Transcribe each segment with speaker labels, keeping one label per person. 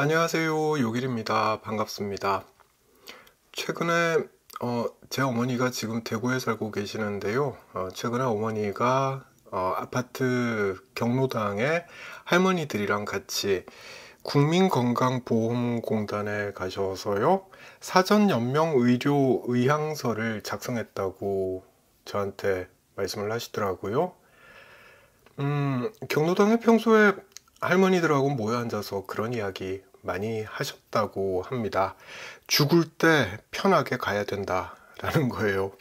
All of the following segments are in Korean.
Speaker 1: 안녕하세요. 요길입니다. 반갑습니다. 최근에 어, 제 어머니가 지금 대구에 살고 계시는데요. 어, 최근에 어머니가 어, 아파트 경로당에 할머니들이랑 같이 국민건강보험공단에 가셔서요. 사전연명의료의향서를 작성했다고 저한테 말씀을 하시더라고요. 음, 경로당에 평소에 할머니들하고 모여 앉아서 그런 이야기 많이 하셨다고 합니다. 죽을 때 편하게 가야 된다라는 거예요.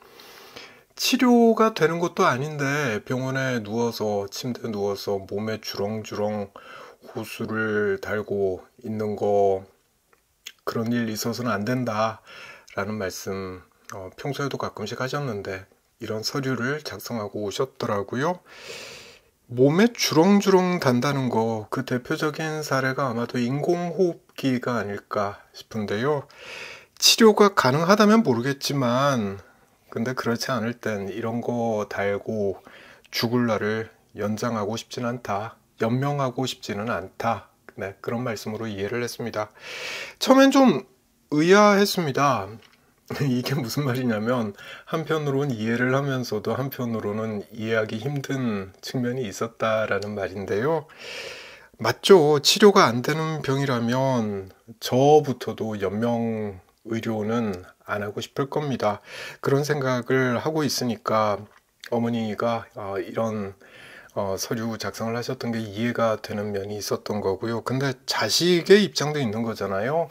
Speaker 1: 치료가 되는 것도 아닌데 병원에 누워서 침대에 누워서 몸에 주렁주렁 호수를 달고 있는 거 그런 일 있어서는 안 된다라는 말씀 어, 평소에도 가끔씩 하셨는데 이런 서류를 작성하고 오셨더라고요. 몸에 주렁주렁 단다는 거, 그 대표적인 사례가 아마도 인공호흡기가 아닐까 싶은데요. 치료가 가능하다면 모르겠지만, 근데 그렇지 않을 땐 이런 거 달고 죽을 날을 연장하고 싶진 않다. 연명하고 싶지는 않다. 네, 그런 말씀으로 이해를 했습니다. 처음엔 좀 의아했습니다. 이게 무슨 말이냐면 한편으론 이해를 하면서도 한편으로는 이해하기 힘든 측면이 있었다라는 말인데요. 맞죠. 치료가 안 되는 병이라면 저부터도 연명 의료는 안 하고 싶을 겁니다. 그런 생각을 하고 있으니까 어머니가 어, 이런 어, 서류 작성을 하셨던 게 이해가 되는 면이 있었던 거고요. 근데 자식의 입장도 있는 거잖아요.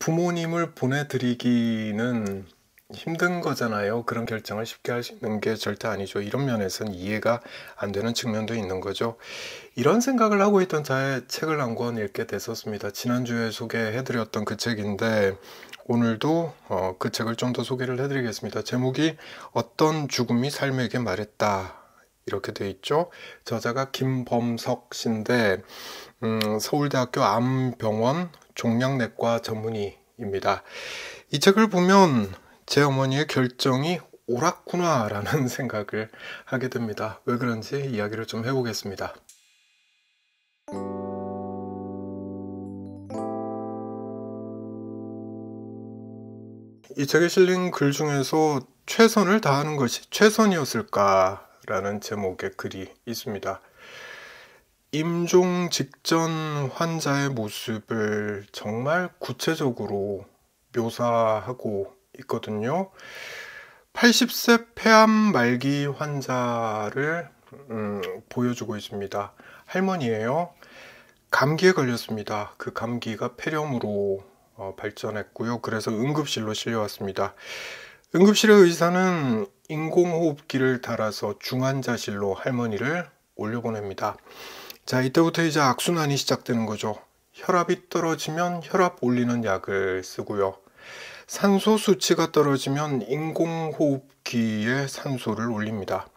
Speaker 1: 부모님을 보내드리기는 힘든 거잖아요. 그런 결정을 쉽게 할 수 있는 게 절대 아니죠. 이런 면에서는 이해가 안 되는 측면도 있는 거죠. 이런 생각을 하고 있던 자의 책을 한 권 읽게 됐었습니다. 지난주에 소개해드렸던 그 책인데 오늘도 어, 그 책을 좀 더 소개를 해드리겠습니다. 제목이 어떤 죽음이 삶에게 말했다. 이렇게 돼 있죠. 저자가 김범석 씨인데 음, 서울대학교 암병원 종양내과 전문의입니다. 이 책을 보면 제 어머니의 결정이 옳았구나라는 생각을 하게 됩니다. 왜 그런지 이야기를 좀 해보겠습니다. 이 책에 실린 글 중에서 최선을 다하는 것이 최선이었을까라는 제목의 글이 있습니다. 임종 직전 환자의 모습을 정말 구체적으로 묘사하고 있거든요. 80세 폐암 말기 환자를 음, 보여주고 있습니다. 할머니예요. 감기에 걸렸습니다. 그 감기가 폐렴으로 어, 발전했고요. 그래서 응급실로 실려왔습니다. 응급실의 의사는 인공호흡기를 달아서 중환자실로 할머니를 올려보냅니다. 자 이때부터 이제 악순환이 시작되는 거죠. 혈압이 떨어지면 혈압 올리는 약을 쓰고요. 산소 수치가 떨어지면 인공호흡기에 산소를 올립니다.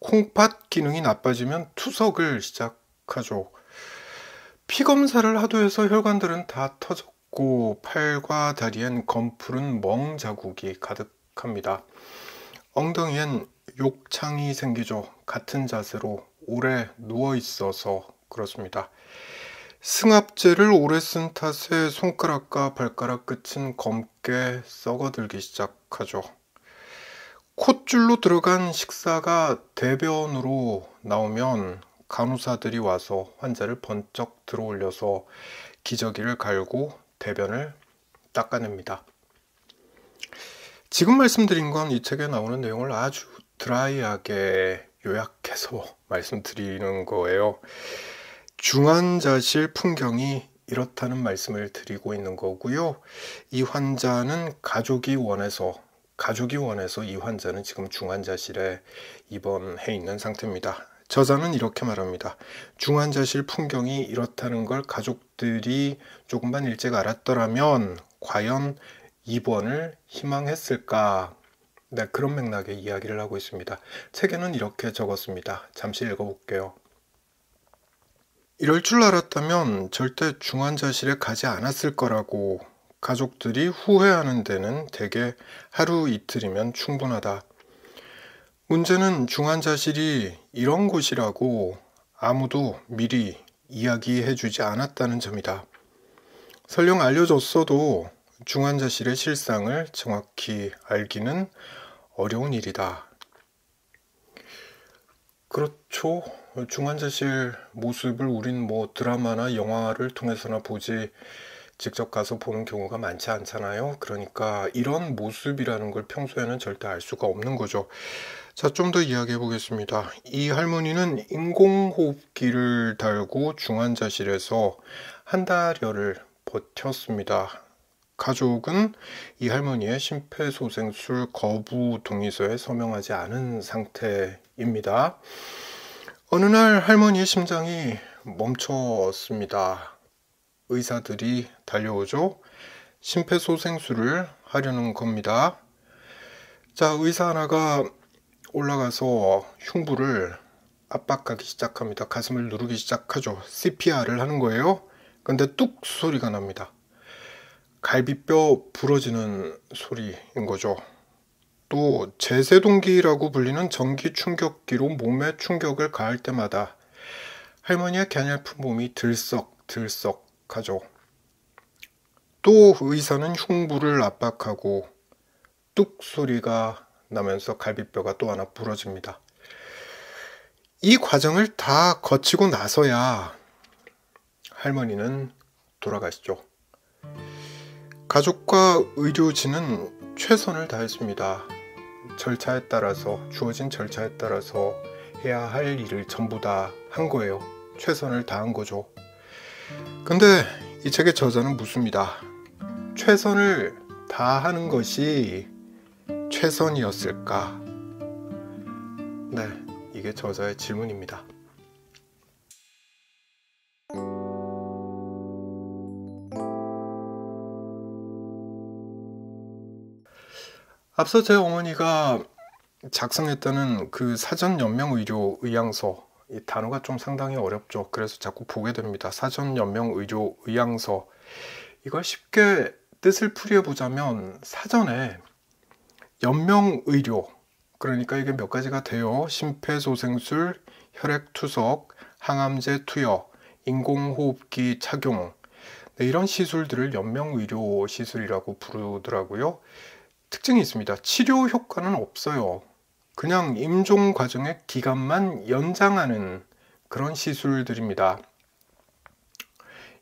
Speaker 1: 콩팥 기능이 나빠지면 투석을 시작하죠. 피 검사를 하도 해서 혈관들은 다 터졌고 팔과 다리엔 검푸른 멍 자국이 가득합니다. 엉덩이엔 욕창이 생기죠. 같은 자세로 오래 누워 있어서 그렇습니다. 승합제를 오래 쓴 탓에 손가락과 발가락 끝은 검게 썩어들기 시작하죠. 콧줄로 들어간 식사가 대변으로 나오면 간호사들이 와서 환자를 번쩍 들어올려서 기저귀를 갈고 대변을 닦아냅니다. 지금 말씀드린 건 이 책에 나오는 내용을 아주 드라이하게 요약해서 말씀드리는 거예요. 중환자실 풍경이 이렇다는 말씀을 드리고 있는 거고요. 이 환자는 가족이 원해서 가족이 원해서 이 환자는 지금 중환자실에 입원해 있는 상태입니다. 저자는 이렇게 말합니다. 중환자실 풍경이 이렇다는 걸 가족들이 조금만 일찍 알았더라면 과연 입원을 희망했을까? 네, 그런 맥락의 이야기를 하고 있습니다. 책에는 이렇게 적었습니다. 잠시 읽어볼게요. 이럴 줄 알았다면 절대 중환자실에 가지 않았을 거라고 가족들이 후회하는 데는 대개 하루 이틀이면 충분하다. 문제는 중환자실이 이런 곳이라고 아무도 미리 이야기해 주지 않았다는 점이다. 설령 알려줬어도 중환자실의 실상을 정확히 알기는 어려운 일이다. 그렇죠. 중환자실 모습을 우린 뭐 드라마나 영화를 통해서나 보지 직접 가서 보는 경우가 많지 않잖아요. 그러니까 이런 모습이라는 걸 평소에는 절대 알 수가 없는 거죠. 자, 좀 더 이야기해 보겠습니다. 이 할머니는 인공호흡기를 달고 중환자실에서 한 달여를 버텼습니다. 가족은 이 할머니의 심폐소생술 거부 동의서에 서명하지 않은 상태입니다. 어느 날 할머니의 심장이 멈췄습니다. 의사들이 달려오죠. 심폐소생술을 하려는 겁니다. 자, 의사 하나가 올라가서 흉부를 압박하기 시작합니다. 가슴을 누르기 시작하죠. CPR을 하는 거예요. 근데 뚝 소리가 납니다. 갈비뼈 부러지는 소리인 거죠. 또 제세동기라고 불리는 전기 충격기로 몸에 충격을 가할 때마다 할머니의 갸냘픈 몸이 들썩들썩 하죠. 또 의사는 흉부를 압박하고 뚝 소리가 나면서 갈비뼈가 또 하나 부러집니다. 이 과정을 다 거치고 나서야 할머니는 돌아가시죠. 가족과 의료진은 최선을 다했습니다. 절차에 따라서 주어진 절차에 따라서 해야 할 일을 전부 다 한 거예요. 최선을 다한 거죠. 근데 이 책의 저자는 묻습니다. 최선을 다하는 것이 최선이었을까? 네, 이게 저자의 질문입니다. 앞서 제 어머니가 작성했다는 그 사전 연명 의료 의향서 이 단어가 좀 상당히 어렵죠. 그래서 자꾸 보게 됩니다. 사전 연명 의료 의향서 이걸 쉽게 뜻을 풀이해 보자면 사전에 연명 의료 그러니까 이게 몇 가지가 돼요. 심폐소생술, 혈액투석, 항암제 투여, 인공호흡기 착용 네, 이런 시술들을 연명 의료 시술이라고 부르더라고요. 특징이 있습니다. 치료 효과는 없어요. 그냥 임종 과정의 기간만 연장하는 그런 시술들입니다.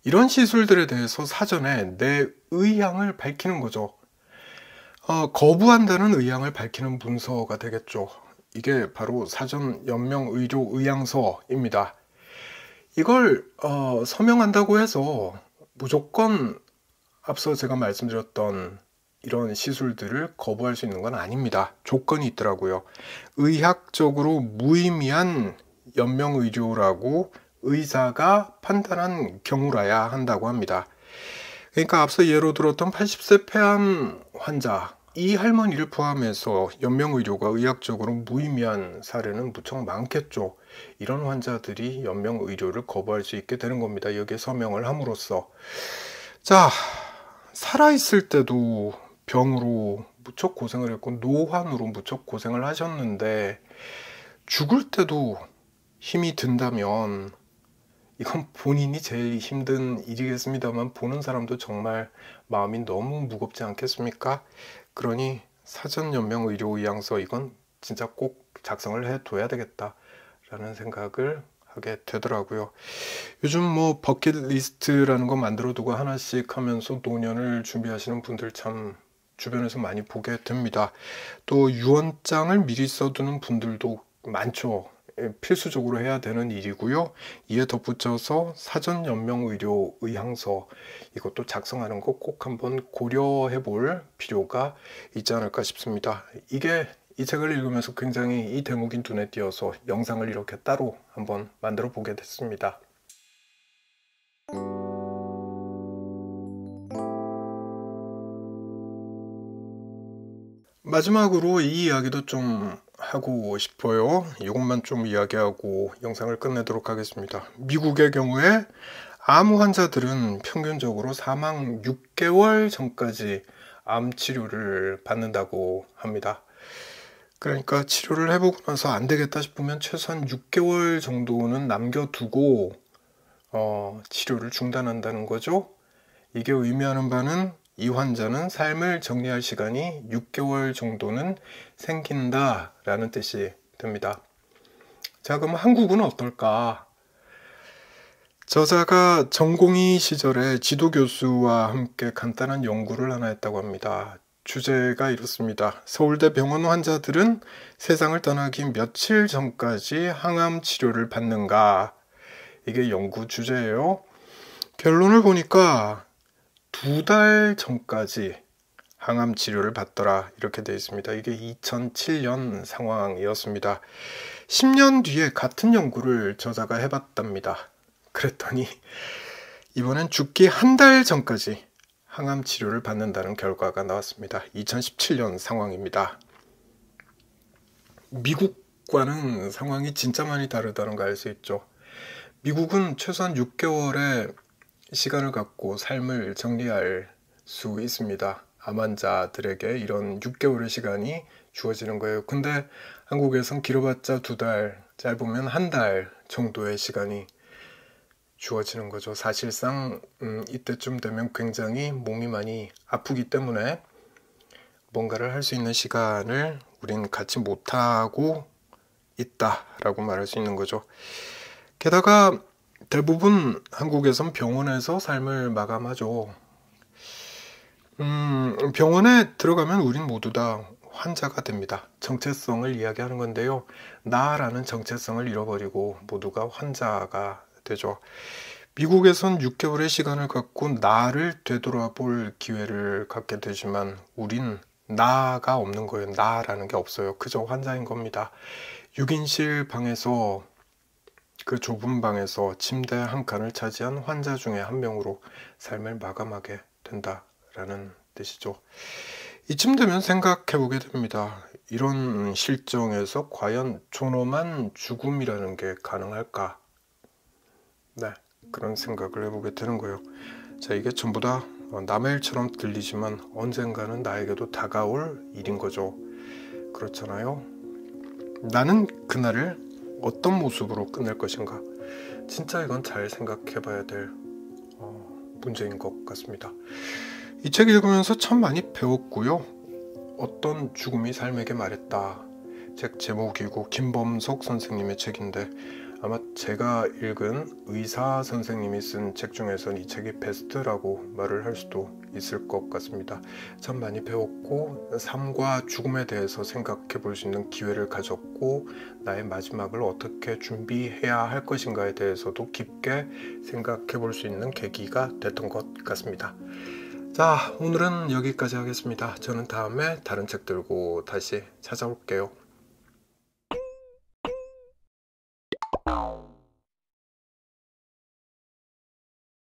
Speaker 1: 이런 시술들에 대해서 사전에 내 의향을 밝히는 거죠. 어, 거부한다는 의향을 밝히는 문서가 되겠죠. 이게 바로 사전 연명 의료 의향서입니다. 이걸 어, 서명한다고 해서 무조건 앞서 제가 말씀드렸던 이런 시술들을 거부할 수 있는 건 아닙니다. 조건이 있더라고요. 의학적으로 무의미한 연명의료라고 의사가 판단한 경우라야 한다고 합니다. 그러니까 앞서 예로 들었던 80세 폐암 환자 이 할머니를 포함해서 연명의료가 의학적으로 무의미한 사례는 무척 많겠죠. 이런 환자들이 연명의료를 거부할 수 있게 되는 겁니다. 여기에 서명을 함으로써 자 살아있을 때도 병으로 무척 고생을 했고 노환으로 무척 고생을 하셨는데 죽을 때도 힘이 든다면 이건 본인이 제일 힘든 일이겠습니다만 보는 사람도 정말 마음이 너무 무겁지 않겠습니까? 그러니 사전연명 의료의향서 이건 진짜 꼭 작성을 해둬야 되겠다라는 생각을 하게 되더라고요. 요즘 뭐 버킷리스트라는 거 만들어두고 하나씩 하면서 노년을 준비하시는 분들 참 주변에서 많이 보게 됩니다. 또 유언장을 미리 써두는 분들도 많죠. 예, 필수적으로 해야 되는 일이고요. 이에 덧붙여서 사전 연명 의료 의향서 이것도 작성하는 거 꼭 한번 고려해 볼 필요가 있지 않을까 싶습니다. 이게 이 책을 읽으면서 굉장히 이 대목이 눈에 띄어서 영상을 이렇게 따로 한번 만들어 보게 됐습니다. 마지막으로 이 이야기도 좀 하고 싶어요. 이것만 좀 이야기하고 영상을 끝내도록 하겠습니다. 미국의 경우에 암 환자들은 평균적으로 사망 6개월 전까지 암 치료를 받는다고 합니다. 그러니까 치료를 해보고 나서 안 되겠다 싶으면 최소한 6개월 정도는 남겨두고 어, 치료를 중단한다는 거죠. 이게 의미하는 바는 이 환자는 삶을 정리할 시간이 6개월 정도는 생긴다 라는 뜻이 됩니다. 자, 그럼 한국은 어떨까? 저자가 전공의 시절에 지도교수와 함께 간단한 연구를 하나 했다고 합니다. 주제가 이렇습니다. 서울대 병원 환자들은 세상을 떠나기 며칠 전까지 항암 치료를 받는가? 이게 연구 주제예요. 결론을 보니까 두달 전까지 항암 치료를 받더라 이렇게 되어 있습니다. 이게 2007년 상황이었습니다. 10년 뒤에 같은 연구를 저자가 해봤답니다. 그랬더니 이번엔 죽기 한 달 전까지 항암 치료를 받는다는 결과가 나왔습니다. 2017년 상황입니다. 미국과는 상황이 진짜 많이 다르다는 걸 알 수 있죠. 미국은 최소한 6개월에 시간을 갖고 삶을 정리할 수 있습니다. 암환자들에게 이런 6개월의 시간이 주어지는 거예요. 근데 한국에선 길어봤자 두 달, 짧으면 한 달 정도의 시간이 주어지는 거죠. 사실상 음, 이때쯤 되면 굉장히 몸이 많이 아프기 때문에 뭔가를 할 수 있는 시간을 우린 갖지 못하고 있다라고 말할 수 있는 거죠. 게다가 대부분 한국에선 병원에서 삶을 마감하죠. 음, 병원에 들어가면 우린 모두 다 환자가 됩니다. 정체성을 이야기하는 건데요. 나라는 정체성을 잃어버리고 모두가 환자가 되죠. 미국에선 6개월의 시간을 갖고 나를 되돌아볼 기회를 갖게 되지만 우린 나가 없는 거예요. 나라는 게 없어요. 그저 환자인 겁니다. 6인실 방에서 그 좁은 방에서 침대 한 칸을 차지한 환자 중에 한 명으로 삶을 마감하게 된다라는 뜻이죠. 이쯤 되면 생각해보게 됩니다. 이런 실정에서 과연 존엄한 죽음이라는 게 가능할까? 네, 그런 생각을 해보게 되는 거예요. 자, 이게 전부 다 어, 남의 일처럼 들리지만 언젠가는 나에게도 다가올 일인 거죠. 그렇잖아요. 나는 그날을 어떤 모습으로 끝낼 것인가 진짜 이건 잘 생각해 봐야 될 어, 문제인 것 같습니다 이 책 읽으면서 참 많이 배웠고요 어떤 죽음이 삶에게 말했다 책 제목이고 김범석 선생님의 책인데 아마 제가 읽은 의사 선생님이 쓴 책 중에선 이 책이 베스트라고 말을 할 수도 있을 것 같습니다. 참 많이 배웠고 삶과 죽음에 대해서 생각해 볼 수 있는 기회를 가졌고 나의 마지막을 어떻게 준비해야 할 것인가에 대해서도 깊게 생각해 볼 수 있는 계기가 됐던 것 같습니다. 자, 오늘은 여기까지 하겠습니다. 저는 다음에 다른 책 들고 다시 찾아올게요.